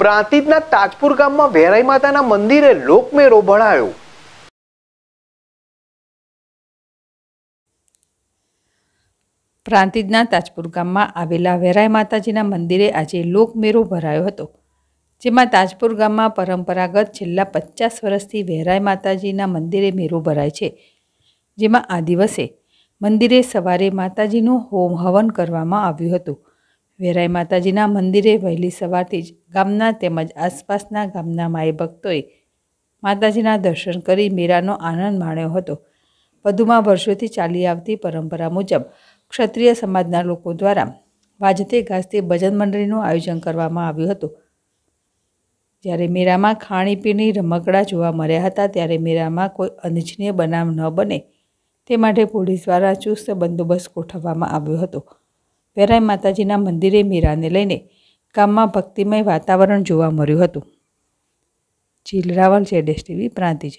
પ્રાંતિજના તાજપુર ગામમાં વેરાઈ માતાના મંદિરે લોકમેળો ભળાયો પ્રાંતિજના તાજપુર ગામમાં આવેલા વેરાઈ માતાજીના મંદિરે આજે લોકમેળો ભરાયો હતો જેમાં તાજપુર ગામમાં પરંપરાગત છેલ્લા પચાસ વર્ષથી વેરાઈ માતાજીના મંદિરે મેળો ભરાય છે જેમાં આ દિવસે મંદિરે સવારે માતાજીનું હોમ હવન કરવામાં આવ્યું હતું વેરાઈ માતાજીના મંદિરે વહેલી સવારથી જ ગામના તેમજ આસપાસના ગામના માય ભક્તોએ માતાજીના દર્શન કરી મેરાનો આનંદ માણ્યો હતો વધુમાં વર્ષોથી ચાલી આવતી પરંપરા મુજબ ક્ષત્રિય સમાજના લોકો દ્વારા વાજતે ગાજતે ભજન મંડળીનું આયોજન કરવામાં આવ્યું હતું જ્યારે મેરામાં ખાણીપીણી રમકડાં જોવા મળ્યા હતા ત્યારે મેળામાં કોઈ અનિચ્છનીય બનાવ ન બને તે માટે પોલીસ દ્વારા ચુસ્ત બંદોબસ્ત ગોઠવવામાં આવ્યો હતો વેરાય માતાજીના મંદિરે મીરાને લઈને ગામમાં ભક્તિમય વાતાવરણ જોવા મળ્યું હતું જીલ રાવલ છે ટીવી પ્રાંતિજ